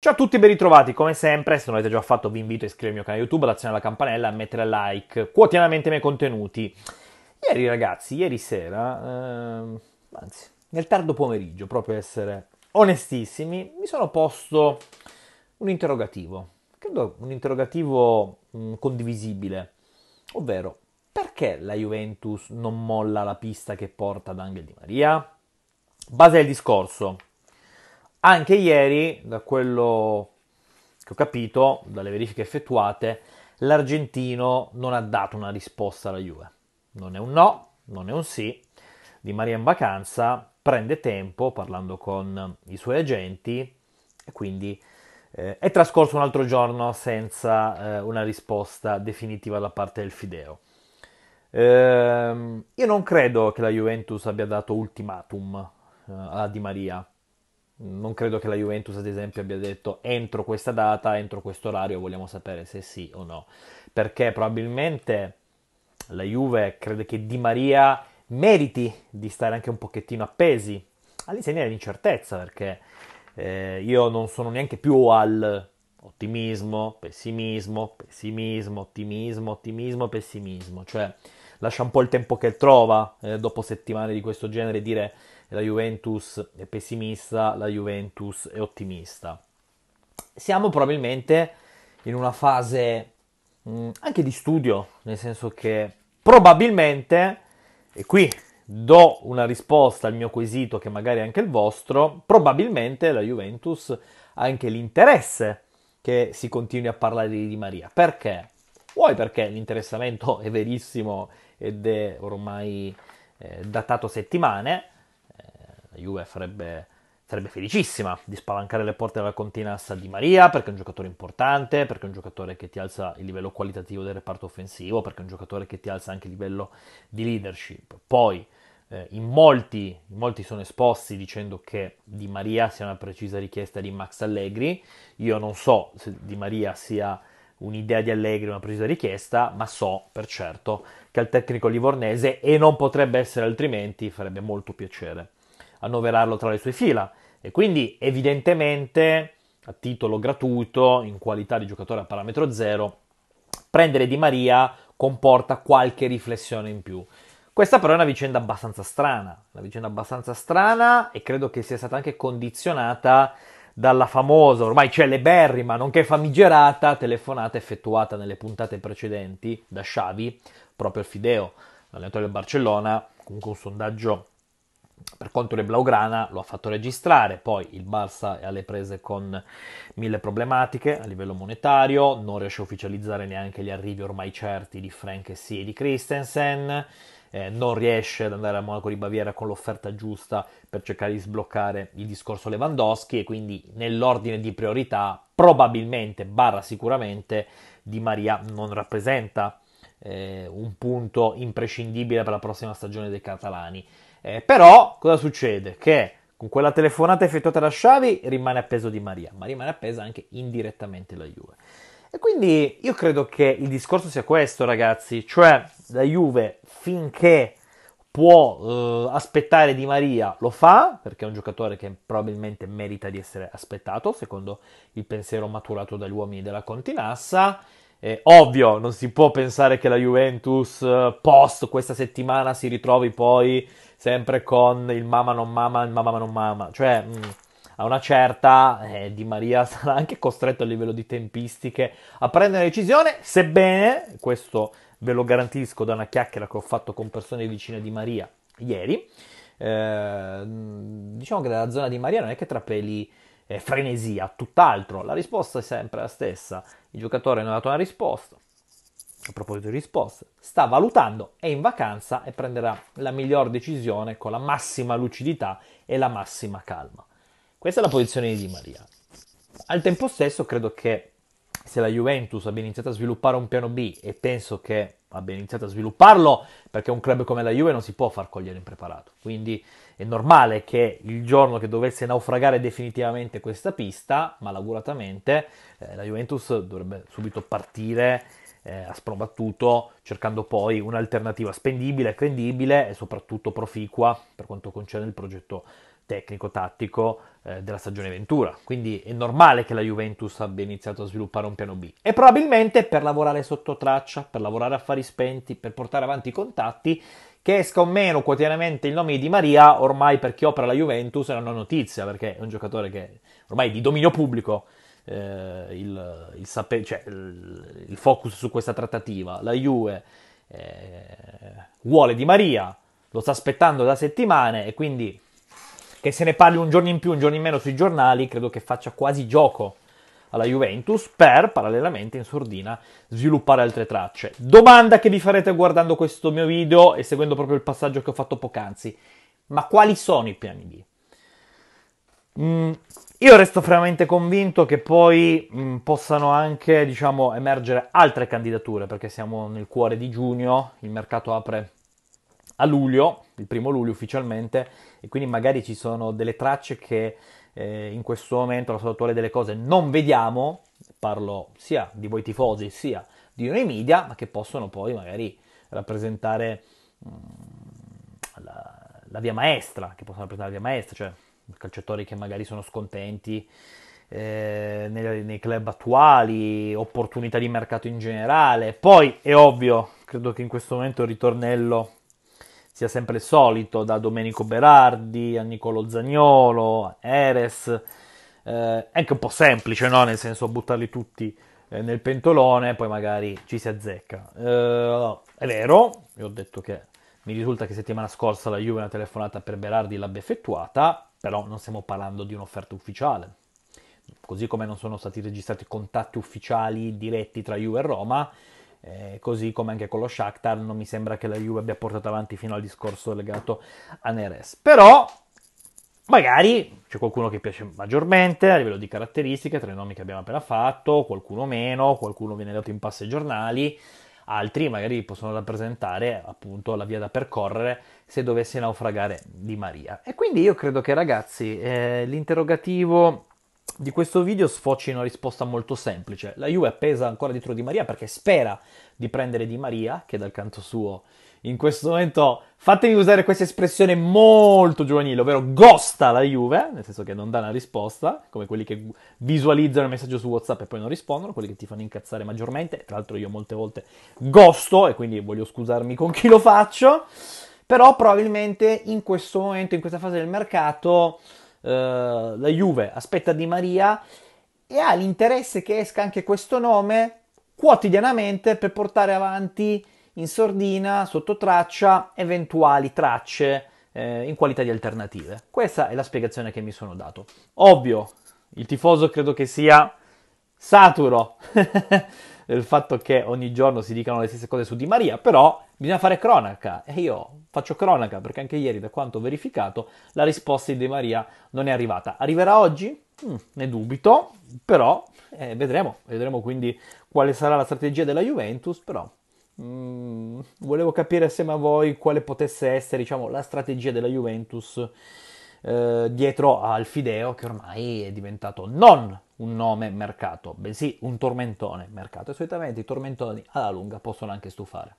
Ciao a tutti, e ben ritrovati. Come sempre, se non l'avete già fatto, vi invito a iscrivervi al mio canale YouTube, ad azionare la campanella, a mettere like quotidianamente ai miei contenuti. Ieri, ragazzi, ieri sera, ehm, anzi, nel tardo pomeriggio, proprio per essere onestissimi, mi sono posto un interrogativo. Credo un interrogativo mh, mm, condivisibile, ovvero perché la Juventus non molla la pista che porta ad Angel Di Maria? Base del discorso, anche ieri, da quello che ho capito, dalle verifiche effettuate, l'argentino non ha dato una risposta alla Juve. Non è un no, non è un sì. Di Maria in vacanza prende tempo parlando con i suoi agenti e quindi eh, è trascorso un altro giorno senza eh, una risposta definitiva da parte del Fideo. Eh, io non credo che la Juventus abbia dato ultimatum eh, a Di Maria non credo che la Juventus, ad esempio, abbia detto entro questa data, entro questo orario, vogliamo sapere se sì o no. Perché probabilmente la Juve crede che Di Maria meriti di stare anche un pochettino appesi all'insegna dell'incertezza, perché eh, io non sono neanche più al ottimismo, pessimismo, pessimismo, ottimismo, ottimismo, pessimismo. Cioè, lascia un po' il tempo che trova eh, dopo settimane di questo genere dire la Juventus è pessimista, la Juventus è ottimista. Siamo probabilmente in una fase mh, mm, anche di studio, nel senso che probabilmente, e qui do una risposta al mio quesito che magari è anche il vostro, probabilmente la Juventus ha anche l'interesse che si continui a parlare di Di Maria. Perché? Vuoi perché l'interessamento è verissimo ed è ormai eh, datato settimane, eh, la Juve farebbe, sarebbe felicissima di spalancare le porte della a di Maria perché è un giocatore importante, perché è un giocatore che ti alza il livello qualitativo del reparto offensivo, perché è un giocatore che ti alza anche il livello di leadership. Poi eh, in, molti, in molti sono esposti dicendo che Di Maria sia una precisa richiesta di Max Allegri. Io non so se Di Maria sia un'idea di Allegri, una precisa richiesta, ma so per certo che al tecnico livornese, e non potrebbe essere altrimenti, farebbe molto piacere annoverarlo tra le sue fila. E quindi evidentemente, a titolo gratuito, in qualità di giocatore a parametro zero, prendere Di Maria comporta qualche riflessione in più. Questa però è una vicenda abbastanza strana, una vicenda abbastanza strana e credo che sia stata anche condizionata dalla famosa, ormai celeberrima, nonché famigerata telefonata effettuata nelle puntate precedenti da Xavi, proprio al Fideo, l'allenatore del Barcellona, comunque un sondaggio per conto del Blaugrana lo ha fatto registrare, poi il Barça è alle prese con mille problematiche a livello monetario, non riesce a ufficializzare neanche gli arrivi ormai certi di Frank Essi e di Christensen, eh, non riesce ad andare a Monaco di Baviera con l'offerta giusta per cercare di sbloccare il discorso Lewandowski e quindi nell'ordine di priorità probabilmente, barra sicuramente, Di Maria non rappresenta eh, un punto imprescindibile per la prossima stagione dei catalani. Eh, però cosa succede? Che con quella telefonata effettuata da Sciavi rimane appeso Di Maria, ma rimane appesa anche indirettamente la Juve. E quindi io credo che il discorso sia questo, ragazzi, cioè la Juve finché può eh, aspettare Di Maria lo fa, perché è un giocatore che probabilmente merita di essere aspettato, secondo il pensiero maturato dagli uomini della Continassa. Eh, ovvio, non si può pensare che la Juventus eh, post questa settimana si ritrovi poi sempre con il mamma non mamma, il mamma non mamma. Cioè, mh, mm, a una certa eh, Di Maria sarà anche costretto a livello di tempistiche a prendere decisione, sebbene questo ve lo garantisco da una chiacchiera che ho fatto con persone vicine di Maria ieri. Eh, diciamo che dalla zona di Maria non è che trapeli eh, frenesia, tutt'altro, la risposta è sempre la stessa. Il giocatore non ha dato una risposta. A proposito di risposte, sta valutando, è in vacanza e prenderà la miglior decisione con la massima lucidità e la massima calma. Questa è la posizione di Di Maria. Al tempo stesso credo che se la Juventus abbia iniziato a sviluppare un piano B e penso che abbia iniziato a svilupparlo perché un club come la Juve non si può far cogliere impreparato. Quindi è normale che il giorno che dovesse naufragare definitivamente questa pista, malauguratamente, eh, la Juventus dovrebbe subito partire eh, a sprombattuto cercando poi un'alternativa spendibile, credibile e soprattutto proficua per quanto concerne il progetto tecnico-tattico eh, della stagione Ventura, quindi è normale che la Juventus abbia iniziato a sviluppare un piano B e probabilmente per lavorare sotto traccia, per lavorare a fari spenti, per portare avanti i contatti, che esca o meno quotidianamente il nome di Di Maria, ormai per chi opera la Juventus è una notizia, perché è un giocatore che ormai è di dominio pubblico eh, il, il, sape- cioè, il, il, focus su questa trattativa. La Juve eh, vuole Di Maria, lo sta aspettando da settimane e quindi che se ne parli un giorno in più, un giorno in meno sui giornali, credo che faccia quasi gioco alla Juventus per parallelamente in sordina sviluppare altre tracce. Domanda che vi farete guardando questo mio video e seguendo proprio il passaggio che ho fatto poc'anzi. Ma quali sono i piani B? Mm, io resto fermamente convinto che poi mm, possano anche, diciamo, emergere altre candidature perché siamo nel cuore di giugno, il mercato apre a luglio, il primo luglio ufficialmente, e quindi magari ci sono delle tracce che eh, in questo momento, la stato attuale delle cose, non vediamo, parlo sia di voi tifosi sia di noi media, ma che possono poi magari rappresentare mh, mm, la, la, via maestra, che possono rappresentare la via maestra, cioè calciatori che magari sono scontenti eh, nei, nei, club attuali, opportunità di mercato in generale. Poi è ovvio, credo che in questo momento il ritornello sia sempre il solito, da Domenico Berardi a Niccolo Zagnolo, Eres, eh, è anche un po' semplice, no? nel senso buttarli tutti eh, nel pentolone e poi magari ci si azzecca. Eh, è vero, vi ho detto che mi risulta che settimana scorsa la Juve una telefonata per Berardi l'abbia effettuata, però non stiamo parlando di un'offerta ufficiale. Così come non sono stati registrati contatti ufficiali diretti tra Juve e Roma, eh, così come anche con lo Shakhtar non mi sembra che la Juve abbia portato avanti fino al discorso legato a Neres. Però magari c'è qualcuno che piace maggiormente a livello di caratteristiche, tra i nomi che abbiamo appena fatto, qualcuno meno, qualcuno viene dato in passo ai giornali, altri magari possono rappresentare appunto la via da percorrere se dovesse naufragare Di Maria. E quindi io credo che ragazzi eh, l'interrogativo di questo video sfoci una risposta molto semplice. La Juve è appesa ancora dietro Di Maria perché spera di prendere Di Maria, che dal canto suo in questo momento, fatemi usare questa espressione molto giovanile, ovvero gosta la Juve, nel senso che non dà una risposta, come quelli che visualizzano il messaggio su WhatsApp e poi non rispondono, quelli che ti fanno incazzare maggiormente. Tra l'altro io molte volte gosto e quindi voglio scusarmi con chi lo faccio, però probabilmente in questo momento, in questa fase del mercato eh, la Juve aspetta Di Maria e ha l'interesse che esca anche questo nome quotidianamente per portare avanti in sordina, sotto traccia, eventuali tracce eh, in qualità di alternative. Questa è la spiegazione che mi sono dato. Ovvio, il tifoso credo che sia saturo del fatto che ogni giorno si dicano le stesse cose su Di Maria, però bisogna fare cronaca e io faccio cronaca perché anche ieri, da quanto ho verificato, la risposta di Di Maria non è arrivata. Arriverà oggi? Mm, ne dubito, però eh, vedremo, vedremo quindi quale sarà la strategia della Juventus, però mm, volevo capire assieme a voi quale potesse essere diciamo, la strategia della Juventus eh, dietro al Fideo che ormai è diventato non un nome mercato, bensì un tormentone mercato. E solitamente i tormentoni alla lunga possono anche stufare.